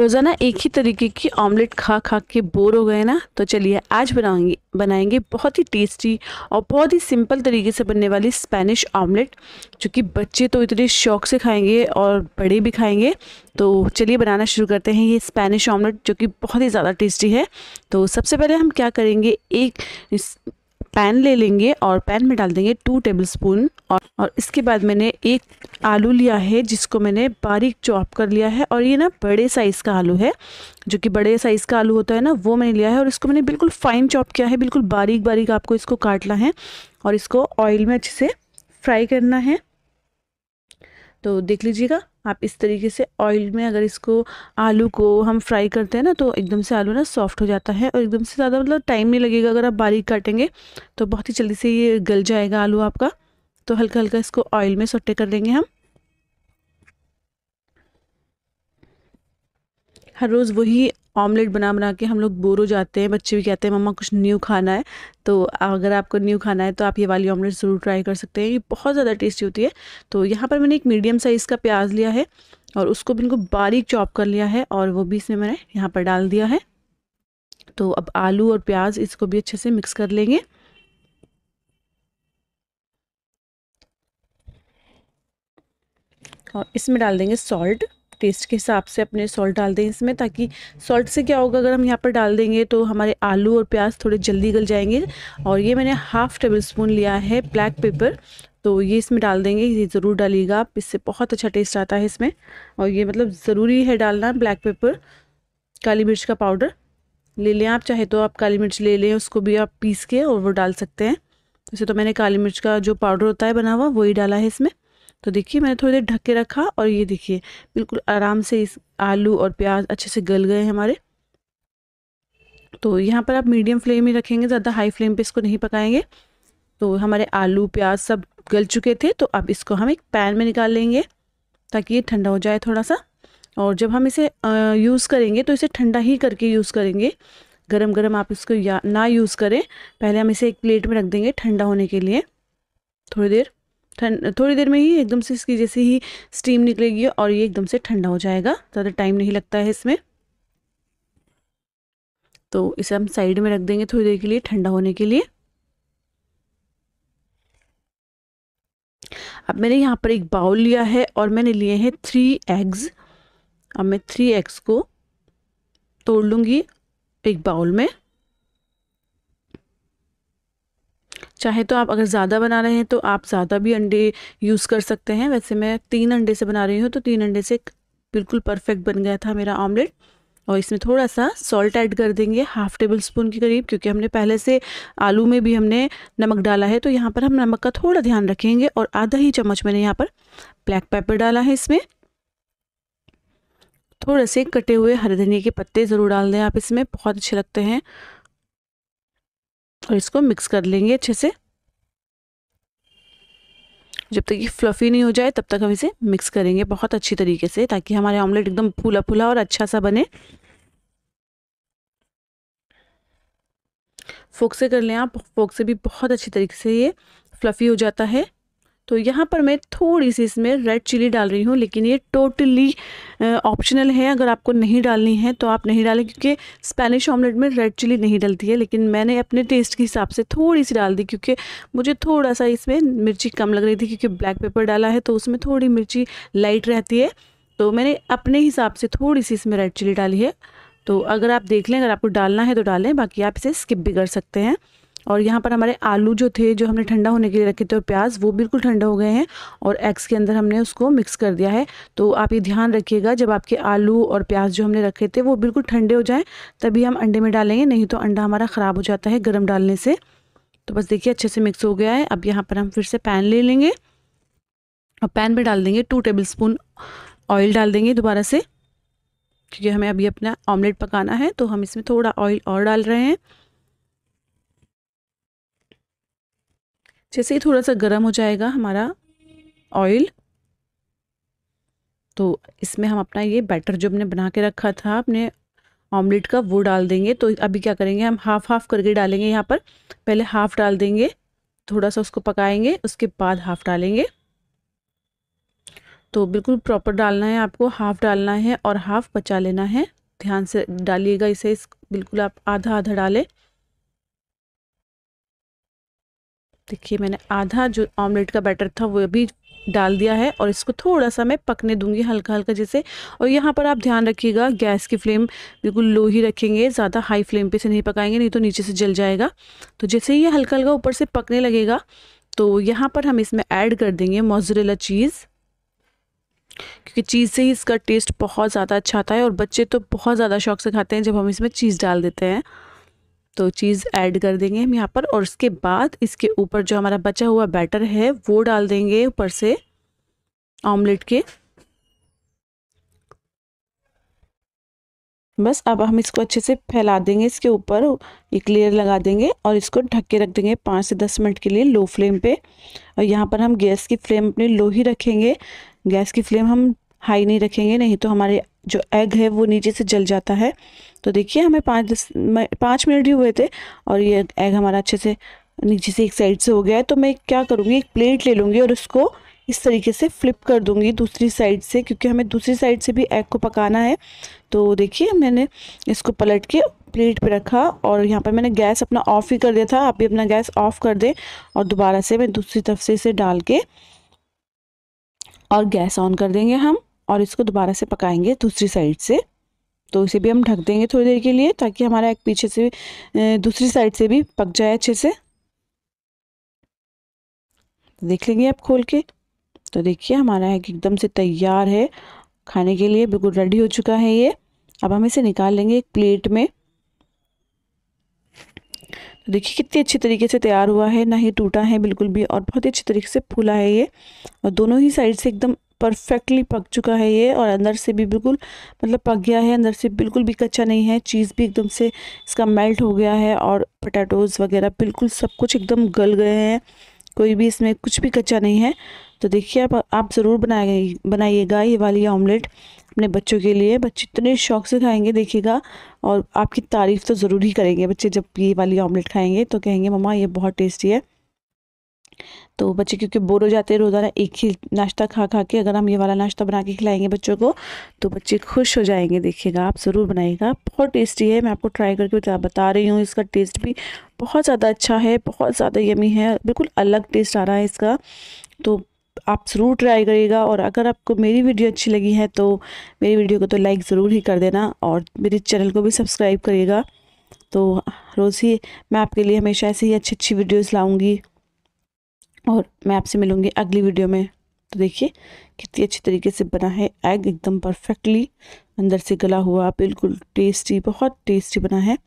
रोज़ाना एक ही तरीके की ऑमलेट खा खा के बोर हो गए ना तो चलिए आज बनाएंगे बनाएंगे बहुत ही टेस्टी और बहुत ही सिंपल तरीके से बनने वाली स्पेनिश ऑमलेट जो कि बच्चे तो इतने शौक से खाएंगे और बड़े भी खाएंगे तो चलिए बनाना शुरू करते हैं ये स्पेनिश ऑमलेट जो कि बहुत ही ज़्यादा टेस्टी है तो सबसे पहले हम क्या करेंगे एक पैन ले लेंगे और पैन में डाल देंगे टू टेबल स्पून और, और इसके बाद मैंने एक आलू लिया है जिसको मैंने बारीक चॉप कर लिया है और ये ना बड़े साइज़ का आलू है जो कि बड़े साइज़ का आलू होता है ना वो मैंने लिया है और इसको मैंने बिल्कुल फ़ाइन चॉप किया है बिल्कुल बारीक बारीक आपको इसको काटना है और इसको ऑयल में अच्छे से फ्राई करना है तो देख लीजिएगा आप इस तरीके से ऑयल में अगर इसको आलू को हम फ्राई करते हैं ना तो एकदम से आलू ना सॉफ्ट हो जाता है और एकदम से ज़्यादा मतलब टाइम नहीं लगेगा अगर आप बारीक काटेंगे तो बहुत ही जल्दी से ये गल जाएगा आलू आपका तो हल्का हल्का इसको ऑयल में सोटे कर देंगे हम हर रोज़ वही ऑमलेट बना बना के हम लोग बोर हो जाते हैं बच्चे भी कहते हैं मम्मा कुछ न्यू खाना है तो अगर आपको न्यू खाना है तो आप ये वाली ऑमलेट ज़रूर ट्राई कर सकते हैं ये बहुत ज़्यादा टेस्टी होती है तो यहाँ पर मैंने एक मीडियम साइज़ का प्याज लिया है और उसको भी इनको बारीक चॉप कर लिया है और वो भी इसमें मैंने यहाँ पर डाल दिया है तो अब आलू और प्याज इसको भी अच्छे से मिक्स कर लेंगे और इसमें डाल देंगे सॉल्ट टेस्ट के हिसाब से अपने सॉल्ट डाल दें इसमें ताकि सॉल्ट से क्या होगा अगर हम यहाँ पर डाल देंगे तो हमारे आलू और प्याज थोड़े जल्दी गल जाएंगे और ये मैंने हाफ़ टेबल स्पून लिया है ब्लैक पेपर तो ये इसमें डाल देंगे ये ज़रूर डालिएगा आप इससे बहुत अच्छा टेस्ट आता है इसमें और ये मतलब ज़रूरी है डालना ब्लैक पेपर काली मिर्च का पाउडर ले लें आप चाहे तो आप काली मिर्च ले लें उसको भी आप पीस के और वो डाल सकते हैं वैसे तो मैंने काली मिर्च का जो पाउडर होता है बना हुआ वही डाला है इसमें तो देखिए मैंने थोड़ी देर ढक के रखा और ये देखिए बिल्कुल आराम से इस आलू और प्याज अच्छे से गल गए हमारे तो यहाँ पर आप मीडियम फ्लेम ही रखेंगे ज़्यादा हाई फ्लेम पे इसको नहीं पकाएंगे तो हमारे आलू प्याज सब गल चुके थे तो अब इसको हम एक पैन में निकाल लेंगे ताकि ये ठंडा हो जाए थोड़ा सा और जब हम इसे यूज़ करेंगे तो इसे ठंडा ही करके यूज़ करेंगे गरम गरम आप इसको या ना यूज़ करें पहले हम इसे एक प्लेट में रख देंगे ठंडा होने के लिए थोड़ी देर ठंड थोड़ी देर में ही एकदम से इसकी जैसे ही स्टीम निकलेगी और ये एकदम से ठंडा हो जाएगा ज़्यादा टाइम नहीं लगता है इसमें तो इसे हम साइड में रख देंगे थोड़ी देर के लिए ठंडा होने के लिए अब मैंने यहाँ पर एक बाउल लिया है और मैंने लिए हैं थ्री एग्स अब मैं थ्री एग्स को तोड़ लूँगी एक बाउल में चाहे तो आप अगर ज़्यादा बना रहे हैं तो आप ज़्यादा भी अंडे यूज़ कर सकते हैं वैसे मैं तीन अंडे से बना रही हूँ तो तीन अंडे से बिल्कुल परफेक्ट बन गया था मेरा ऑमलेट और इसमें थोड़ा सा सॉल्ट ऐड कर देंगे हाफ टेबल स्पून के करीब क्योंकि हमने पहले से आलू में भी हमने नमक डाला है तो यहाँ पर हम नमक का थोड़ा ध्यान रखेंगे और आधा ही चम्मच मैंने यहाँ पर ब्लैक पेपर डाला है इसमें थोड़े से कटे हुए हरे धनिया के पत्ते ज़रूर डाल दें आप इसमें बहुत अच्छे लगते हैं और इसको मिक्स कर लेंगे अच्छे से जब तक ये फ्लफ़ी नहीं हो जाए तब तक हम इसे मिक्स करेंगे बहुत अच्छी तरीके से ताकि हमारे ऑमलेट एकदम फूला फूला और अच्छा सा बने फोक से कर लें आप फोक से भी बहुत अच्छी तरीके से ये फ्लफ़ी हो जाता है तो यहाँ पर मैं थोड़ी सी इसमें रेड चिली डाल रही हूँ लेकिन ये टोटली ऑप्शनल है अगर आपको नहीं डालनी है तो आप नहीं डालें क्योंकि स्पेनिश ऑमलेट में रेड चिली नहीं डलती है लेकिन मैंने अपने टेस्ट के हिसाब से थोड़ी सी डाल दी क्योंकि मुझे थोड़ा सा इसमें मिर्ची कम लग रही थी क्योंकि ब्लैक पेपर डाला है तो उसमें थोड़ी मिर्ची लाइट रहती है तो मैंने अपने हिसाब से थोड़ी सी इसमें रेड चिली डाली है तो अगर आप देख लें अगर आपको डालना है तो डालें बाकी आप इसे स्किप भी कर सकते हैं और यहाँ पर हमारे आलू जो थे जो हमने ठंडा होने के लिए रखे थे और प्याज वो बिल्कुल ठंडे हो गए हैं और एग्स के अंदर हमने उसको मिक्स कर दिया है तो आप ये ध्यान रखिएगा जब आपके आलू और प्याज जो हमने रखे थे वो बिल्कुल ठंडे हो जाएँ तभी हम अंडे में डालेंगे नहीं तो अंडा हमारा ख़राब हो जाता है गर्म डालने से तो बस देखिए अच्छे से मिक्स हो गया है अब यहाँ पर हम फिर से पैन ले लेंगे और पैन में डाल देंगे टू टेबल स्पून ऑयल डाल देंगे दोबारा से क्योंकि हमें अभी अपना ऑमलेट पकाना है तो हम इसमें थोड़ा ऑयल और डाल रहे हैं जैसे ही थोड़ा सा गर्म हो जाएगा हमारा ऑयल तो इसमें हम अपना ये बैटर जो हमने बना के रखा था अपने ऑमलेट का वो डाल देंगे तो अभी क्या करेंगे हम हाफ हाफ करके डालेंगे यहाँ पर पहले हाफ डाल देंगे थोड़ा सा उसको पकाएंगे उसके बाद हाफ डालेंगे तो बिल्कुल प्रॉपर डालना है आपको हाफ डालना है और हाफ बचा लेना है ध्यान से डालिएगा इसे इस बिल्कुल आप आधा आधा डालें देखिए मैंने आधा जो ऑमलेट का बैटर था वो भी डाल दिया है और इसको थोड़ा सा मैं पकने दूंगी हल्का हल्का जैसे और यहाँ पर आप ध्यान रखिएगा गैस की फ्लेम बिल्कुल लो ही रखेंगे ज़्यादा हाई फ्लेम पे से नहीं पकाएंगे नहीं तो नीचे से जल जाएगा तो जैसे ही ये हल्का हल्का ऊपर से पकने लगेगा तो यहाँ पर हम इसमें ऐड कर देंगे मोजरेला चीज़ क्योंकि चीज़ से ही इसका टेस्ट बहुत ज़्यादा अच्छा आता है और बच्चे तो बहुत ज़्यादा शौक से खाते हैं जब हम इसमें चीज़ डाल देते हैं तो चीज़ ऐड कर देंगे हम यहाँ पर और उसके बाद इसके ऊपर जो हमारा बचा हुआ बैटर है वो डाल देंगे ऊपर से ऑमलेट के बस अब हम इसको अच्छे से फैला देंगे इसके ऊपर एक लेयर लगा देंगे और इसको ढक के रख देंगे पाँच से दस मिनट के लिए लो फ्लेम पे और यहाँ पर हम गैस की फ्लेम अपनी लो ही रखेंगे गैस की फ्लेम हम हाई नहीं रखेंगे नहीं तो हमारे जो एग है वो नीचे से जल जाता है तो देखिए हमें पाँच दस पाँच मिनट ही हुए थे और ये एग हमारा अच्छे से नीचे से एक साइड से हो गया है तो मैं क्या करूँगी एक प्लेट ले लूँगी और उसको इस तरीके से फ्लिप कर दूँगी दूसरी साइड से क्योंकि हमें दूसरी साइड से भी एग को पकाना है तो देखिए मैंने इसको पलट के प्लेट पे रखा और यहाँ पर मैंने गैस अपना ऑफ़ ही कर दिया था आप भी अपना गैस ऑफ़ कर दें और दोबारा से मैं दूसरी तरफ से इसे डाल के और गैस ऑन कर देंगे हम और इसको दोबारा से पकाएंगे दूसरी साइड से तो इसे भी हम ढक देंगे थोड़ी देर के लिए ताकि हमारा एक पीछे से दूसरी साइड से भी पक जाए अच्छे से देख लेंगे आप खोल के तो देखिए हमारा एक एकदम से तैयार है खाने के लिए बिल्कुल रेडी हो चुका है ये अब हम इसे निकाल लेंगे एक प्लेट में तो देखिए कितनी अच्छी तरीके से तैयार हुआ है ना ही टूटा है बिल्कुल भी और बहुत ही अच्छी तरीके से फूला है ये और दोनों ही साइड से एकदम परफेक्टली पक चुका है ये और अंदर से भी बिल्कुल मतलब पक गया है अंदर से बिल्कुल भी कच्चा नहीं है चीज़ भी एकदम से इसका मेल्ट हो गया है और पटाटोज़ वगैरह बिल्कुल सब कुछ एकदम गल गए हैं कोई भी इसमें कुछ भी कच्चा नहीं है तो देखिए आप आप ज़रूर बनाए बनाइएगा ये वाली ऑमलेट अपने बच्चों के लिए बच्चे इतने शौक से खाएंगे देखिएगा और आपकी तारीफ़ तो ज़रूर ही करेंगे बच्चे जब ये वाली ऑमलेट खाएंगे तो कहेंगे मम्मा ये बहुत टेस्टी है तो बच्चे क्योंकि बोर हो जाते हैं रोज़ाना एक ही नाश्ता खा खा के अगर हम ये वाला नाश्ता बना के खिलाएंगे बच्चों को तो बच्चे खुश हो जाएंगे देखिएगा आप ज़रूर बनाइएगा बहुत टेस्टी है मैं आपको ट्राई करके बता रही हूँ इसका टेस्ट भी बहुत ज़्यादा अच्छा है बहुत ज़्यादा यमी है बिल्कुल अलग टेस्ट आ रहा है इसका तो आप ज़रूर ट्राई करिएगा और अगर आपको मेरी वीडियो अच्छी लगी है तो मेरी वीडियो को तो लाइक ज़रूर ही कर देना और मेरे चैनल को भी सब्सक्राइब करिएगा तो रोज़ ही मैं आपके लिए हमेशा ऐसे ही अच्छी अच्छी वीडियोस लाऊंगी और मैं आपसे मिलूँगी अगली वीडियो में तो देखिए कितनी अच्छी तरीके से बना है एग एकदम परफेक्टली अंदर से गला हुआ बिल्कुल टेस्टी बहुत टेस्टी बना है